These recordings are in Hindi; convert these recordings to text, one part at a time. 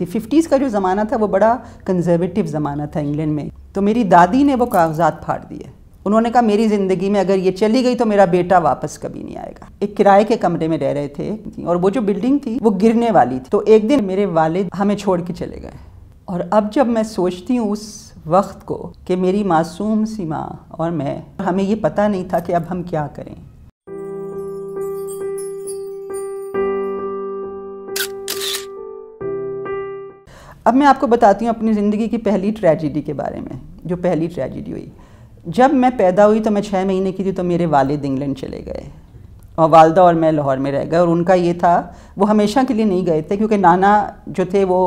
दी फिफ्टीज़ का जो ज़माना था वो बड़ा कंजर्वेटिव ज़माना था इंग्लैंड में तो मेरी दादी ने वो कागजात फाड़ दिए उन्होंने कहा मेरी ज़िंदगी में अगर ये चली गई तो मेरा बेटा वापस कभी नहीं आएगा एक किराए के कमरे में रह रहे थे और वो जो बिल्डिंग थी वो गिरने वाली थी तो एक दिन मेरे वालिद हमें छोड़ के चले गए और अब जब मैं सोचती हूँ उस वक्त को कि मेरी मासूम सी माँ और मैं हमें ये पता नहीं था कि अब हम क्या करें अब मैं आपको बताती हूँ अपनी ज़िंदगी की पहली ट्रेजिडी के बारे में जो पहली ट्रेजिडी हुई जब मैं पैदा हुई तो मैं छः महीने की थी तो मेरे वालिद इंग्लैंड चले गए और वालदा और मैं लाहौर में रह गए और उनका ये था वो हमेशा के लिए नहीं गए थे क्योंकि नाना जो थे वो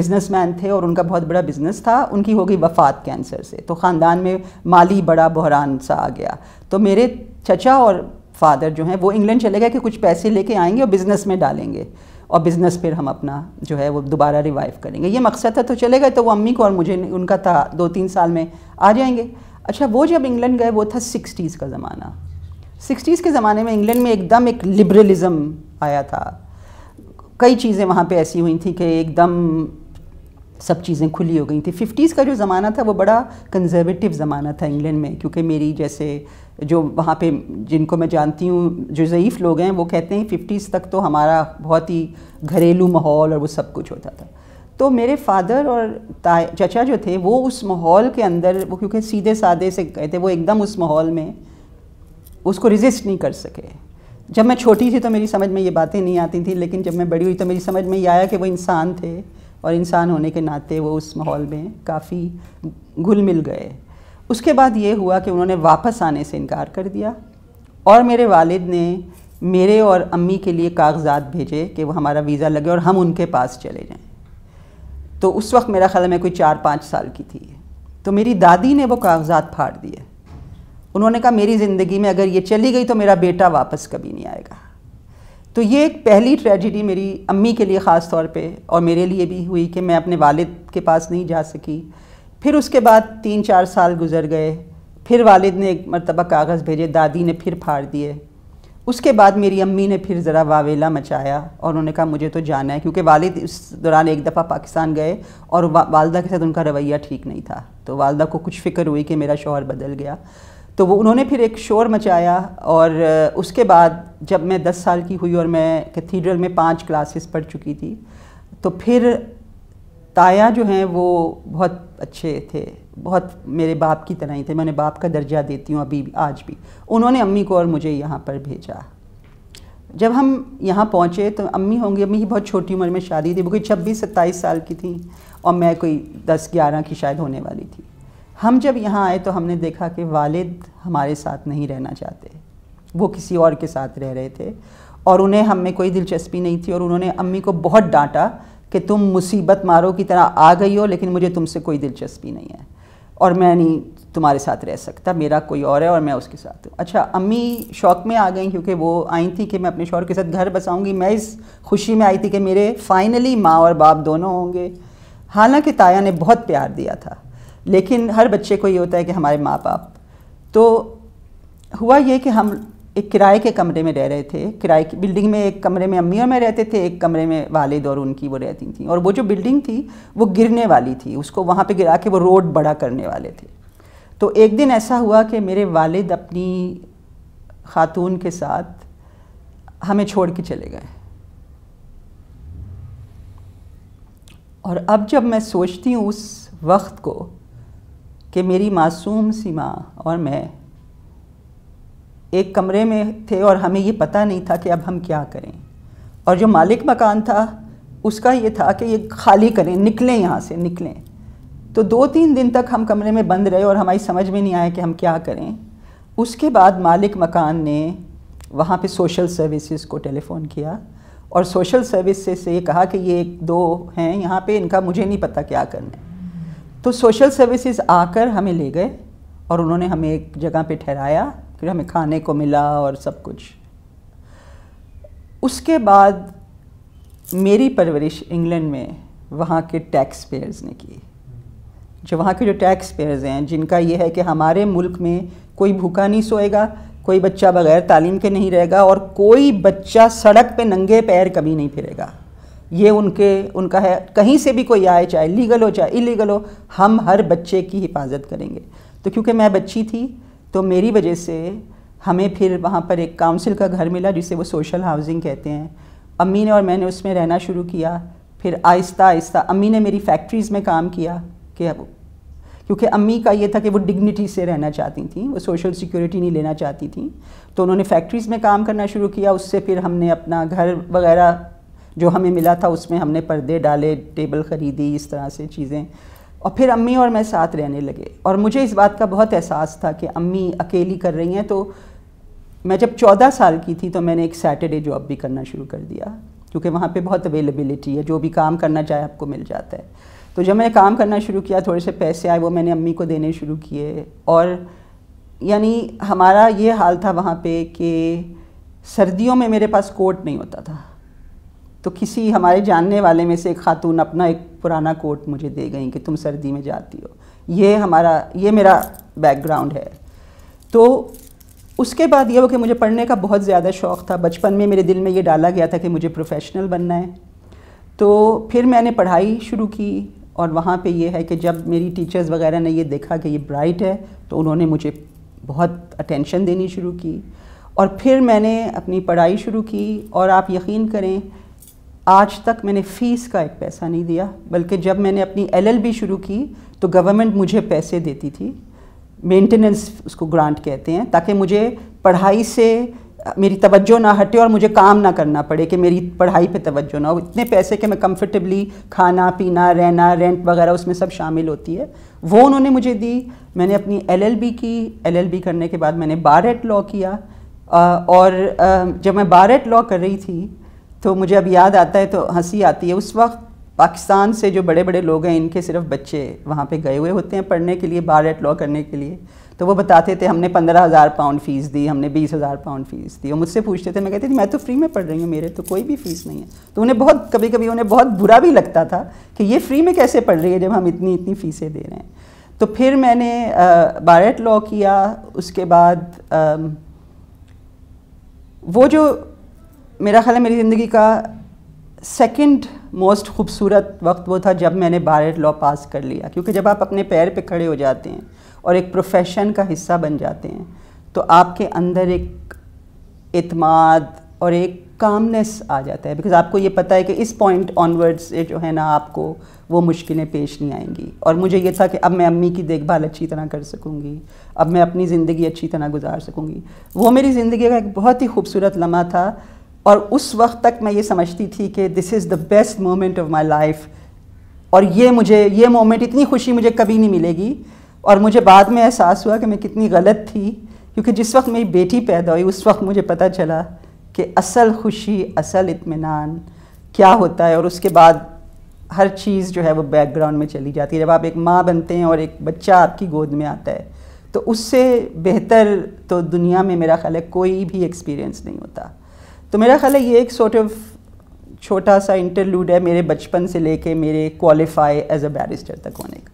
बिजनेसमैन थे और उनका बहुत बड़ा बिजनेस था उनकी हो गई वफ़ात कैंसर से तो ख़ानदान में माली बड़ा बहरान सा आ गया तो मेरे चचा और फादर जो हैं वो इंग्लैंड चले गए कि कुछ पैसे लेके आएंगे और बिज़नेस में डालेंगे और बिज़नेस फिर हम अपना जो है वो दोबारा रिवाइव करेंगे ये मकसद था तो चले गए तो वो अम्मी को और मुझे उनका था दो तीन साल में आ जाएंगे अच्छा वो जब इंग्लैंड गए वो था सिक्सटीज़ का ज़माना सिक्सटीज़ के ज़माने में इंग्लैंड में एकदम एक लिबरलिज़म आया था कई चीज़ें वहाँ पे ऐसी हुई थी कि एकदम सब चीज़ें खुली हो गई थी फिफ्टीज़ का जो ज़माना था वो बड़ा कंजर्वेटिव ज़माना था इंग्लैंड में क्योंकि मेरी जैसे जो वहाँ पे जिनको मैं जानती हूँ जो ज़यीफ़ लोग हैं वो कहते हैं फिफ्टीज़ तक तो हमारा बहुत ही घरेलू माहौल और वो सब कुछ होता था तो मेरे फादर और चचा जो थे वो उस माहौल के अंदर वो क्योंकि सीधे साधे से गए थे वो एकदम उस माहौल में उसको रिजिस्ट नहीं कर सके जब मैं छोटी थी तो मेरी समझ में ये बातें नहीं आती थी लेकिन जब मैं बड़ी हुई तो मेरी समझ में ये आया कि वो इंसान थे और इंसान होने के नाते वो उस माहौल में काफ़ी घुल मिल गए उसके बाद ये हुआ कि उन्होंने वापस आने से इनकार कर दिया और मेरे वालिद ने मेरे और अम्मी के लिए कागजात भेजे कि वो हमारा वीज़ा लगे और हम उनके पास चले जाएं तो उस वक्त मेरा ख्याल मैं कोई चार पाँच साल की थी तो मेरी दादी ने वो कागजात फाड़ दिए उन्होंने कहा मेरी ज़िंदगी में अगर ये चली गई तो मेरा बेटा वापस कभी नहीं आएगा तो ये एक पहली ट्रेजिडी मेरी अम्मी के लिए ख़ास तौर पे और मेरे लिए भी हुई कि मैं अपने वालिद के पास नहीं जा सकी फिर उसके बाद तीन चार साल गुजर गए फिर वालिद ने एक मरतबा कागज़ भेजे दादी ने फिर फाड़ दिए उसके बाद मेरी अम्मी ने फिर ज़रा वावेला मचाया और उन्होंने कहा मुझे तो जाना है क्योंकि वालिद इस दौरान एक दफ़ा पाकिस्तान गए और वा, वालदा के साथ उनका रवैया ठीक नहीं था तो वालदा को कुछ फ़िक्र हुई कि मेरा शोहर बदल गया तो वो उन्होंने फिर एक शोर मचाया और उसके बाद जब मैं 10 साल की हुई और मैं कैथीड्रल में पांच क्लासेस पढ़ चुकी थी तो फिर ताया जो हैं वो बहुत अच्छे थे बहुत मेरे बाप की तरह ही थे मैंने बाप का दर्जा देती हूँ अभी आज भी उन्होंने अम्मी को और मुझे यहाँ पर भेजा जब हम यहाँ पहुँचे तो अम्मी होंगी अम्मी की बहुत छोटी उम्र में शादी थी वो कोई छब्बीस सत्ताईस साल की थी और मैं कोई दस ग्यारह की शायद होने वाली थी हम जब यहाँ आए तो हमने देखा कि वालिद हमारे साथ नहीं रहना चाहते वो किसी और के साथ रह रहे थे और उन्हें हम में कोई दिलचस्पी नहीं थी और उन्होंने अम्मी को बहुत डांटा कि तुम मुसीबत मारो की तरह आ गई हो लेकिन मुझे तुमसे कोई दिलचस्पी नहीं है और मैं नहीं तुम्हारे साथ रह सकता मेरा कोई और है और मैं उसके साथ हूँ अच्छा अम्मी शौक में आ गई क्योंकि वो आई थी कि मैं अपने शौर के साथ घर बसाऊँगी मैं इस खुशी में आई थी कि मेरे फाइनली माँ और बाप दोनों होंगे हालांकि ताया ने बहुत प्यार दिया था लेकिन हर बच्चे को ये होता है कि हमारे माँ बाप तो हुआ ये कि हम एक किराए के कमरे में रह रहे थे किराए की बिल्डिंग में एक कमरे में अम्मी और मैं रहते थे एक कमरे में वालिद और उनकी वो रहती थी और वो जो बिल्डिंग थी वो गिरने वाली थी उसको वहाँ पे गिरा के वो रोड बड़ा करने वाले थे तो एक दिन ऐसा हुआ कि मेरे वालिद अपनी खातून के साथ हमें छोड़ के चले गए और अब जब मैं सोचती हूँ उस वक्त को कि मेरी मासूम सी माँ और मैं एक कमरे में थे और हमें ये पता नहीं था कि अब हम क्या करें और जो मालिक मकान था उसका ये था कि ये खाली करें निकलें यहाँ से निकलें तो दो तीन दिन तक हम कमरे में बंद रहे और हमारी समझ में नहीं आया कि हम क्या करें उसके बाद मालिक मकान ने वहाँ पे सोशल सर्विसेज को टेलीफ़ोन किया और सोशल सर्विस से ये कहा कि ये एक दो हैं यहाँ पे इनका मुझे नहीं पता क्या करना है तो सोशल सर्विसेज आकर हमें ले गए और उन्होंने हमें एक जगह पे ठहराया फिर हमें खाने को मिला और सब कुछ उसके बाद मेरी परवरिश इंग्लैंड में वहाँ के टैक्स पेयर्स ने की जो वहाँ के जो टैक्स पेयर्स हैं जिनका ये है कि हमारे मुल्क में कोई भूखा नहीं सोएगा कोई बच्चा बगैर तालीम के नहीं रहेगा और कोई बच्चा सड़क पे नंगे पैर कभी नहीं फिरेगा ये उनके उनका है कहीं से भी कोई आए चाहे लीगल हो चाहे इलीगल हो हम हर बच्चे की हिफाजत करेंगे तो क्योंकि मैं बच्ची थी तो मेरी वजह से हमें फिर वहाँ पर एक काउंसिल का घर मिला जिसे वो सोशल हाउसिंग कहते हैं अम्मी ने और मैंने उसमें रहना शुरू किया फिर आहिस्ता आहिस्ता अम्मी ने मेरी फैक्ट्रीज़ में काम किया कि अब क्योंकि अम्मी का ये था कि वो डिग्निटी से रहना चाहती थी वो सोशल सिक्योरिटी नहीं लेना चाहती थी तो उन्होंने फैक्ट्रीज़ में काम करना शुरू किया उससे फिर हमने अपना घर वगैरह जो हमें मिला था उसमें हमने पर्दे डाले टेबल ख़रीदी इस तरह से चीज़ें और फिर अम्मी और मैं साथ रहने लगे और मुझे इस बात का बहुत एहसास था कि अम्मी अकेली कर रही हैं तो मैं जब चौदह साल की थी तो मैंने एक सैटरडे जॉब भी करना शुरू कर दिया क्योंकि वहाँ पर बहुत अवेलेबिलिटी है जो भी काम करना चाहे आपको मिल जाता है तो जब मैंने काम करना शुरू किया थोड़े से पैसे आए वो मैंने अम्मी को देने शुरू किए और यानी हमारा ये हाल था वहाँ पे कि सर्दियों में मेरे पास कोट नहीं होता था तो किसी हमारे जानने वाले में से एक खातून अपना एक पुराना कोट मुझे दे गई कि तुम सर्दी में जाती हो ये हमारा ये मेरा बैकग्राउंड है तो उसके बाद ये हो कि मुझे पढ़ने का बहुत ज़्यादा शौक़ था बचपन में मेरे दिल में ये डाला गया था कि मुझे प्रोफेशनल बनना है तो फिर मैंने पढ़ाई शुरू की और वहाँ पे ये है कि जब मेरी टीचर्स वगैरह ने ये देखा कि ये ब्राइट है तो उन्होंने मुझे बहुत अटेंशन देनी शुरू की और फिर मैंने अपनी पढ़ाई शुरू की और आप यकीन करें आज तक मैंने फ़ीस का एक पैसा नहीं दिया बल्कि जब मैंने अपनी एलएलबी शुरू की तो गवर्नमेंट मुझे पैसे देती थी मेंटेनेंस उसको ग्रांट कहते हैं ताकि मुझे पढ़ाई से मेरी तवज्जो ना हटे और मुझे काम ना करना पड़े कि मेरी पढ़ाई पे तवज्जो ना हो इतने पैसे कि मैं कंफर्टेबली खाना पीना रहना रेंट वगैरह उसमें सब शामिल होती है वो उन्होंने मुझे दी मैंने अपनी एलएलबी की एलएलबी करने के बाद मैंने बारेट लॉ किया और जब मैं बारेट लॉ कर रही थी तो मुझे अब याद आता है तो हंसी आती है उस वक्त पाकिस्तान से जो बड़े बड़े लोग हैं इनके सिर्फ बच्चे वहाँ पे गए हुए होते हैं पढ़ने के लिए बार एट लॉ करने के लिए तो वो बताते थे हमने पंद्रह हज़ार पाउंड फ़ीस दी हमने बीस हज़ार पाउंड फ़ीस दी और मुझसे पूछते थे मैं कहती थी मैं तो फ्री में पढ़ रही हूँ मेरे तो कोई भी फ़ीस नहीं है तो उन्हें बहुत कभी कभी उन्हें बहुत बुरा भी लगता था कि ये फ्री में कैसे पढ़ रही है जब हम इतनी इतनी फ़ीसें दे रहे हैं तो फिर मैंने बारेट लॉ किया उसके बाद आ, वो जो मेरा ख्याल है मेरी ज़िंदगी का सेकंड मोस्ट खूबसूरत वक्त वो था जब मैंने बारेट लॉ पास कर लिया क्योंकि जब आप अपने पैर पे खड़े हो जाते हैं और एक प्रोफेशन का हिस्सा बन जाते हैं तो आपके अंदर एक अतमाद और एक कामनेस आ जाता है बिकॉज आपको ये पता है कि इस पॉइंट ऑनवर्ड्स से जो है ना आपको वो मुश्किलें पेश नहीं आएंगी और मुझे ये था कि अब मैं अम्मी की देखभाल अच्छी तरह कर सकूँगी अब मैं अपनी ज़िंदगी अच्छी तरह गुजार सकूँगी वो मेरी ज़िंदगी का एक बहुत ही खूबसूरत लम्हा था और उस वक्त तक मैं ये समझती थी कि this is the best moment of my life और ये मुझे ये मोमेंट इतनी खुशी मुझे कभी नहीं मिलेगी और मुझे बाद में एहसास हुआ कि मैं कितनी गलत थी क्योंकि जिस वक्त मेरी बेटी पैदा हुई उस वक्त मुझे पता चला कि असल खुशी असल इत्मीनान क्या होता है और उसके बाद हर चीज़ जो है वो बैकग्राउंड में चली जाती है जब आप एक माँ बनते हैं और एक बच्चा आपकी गोद में आता है तो उससे बेहतर तो दुनिया में मेरा ख्याल है कोई भी एक्सपीरियंस नहीं होता तो मेरा ख्याल है ये एक सॉर्ट ऑफ छोटा सा इंटरलूड है मेरे बचपन से लेके मेरे क्वालिफाई एज अ बैरिस्टर तक होने का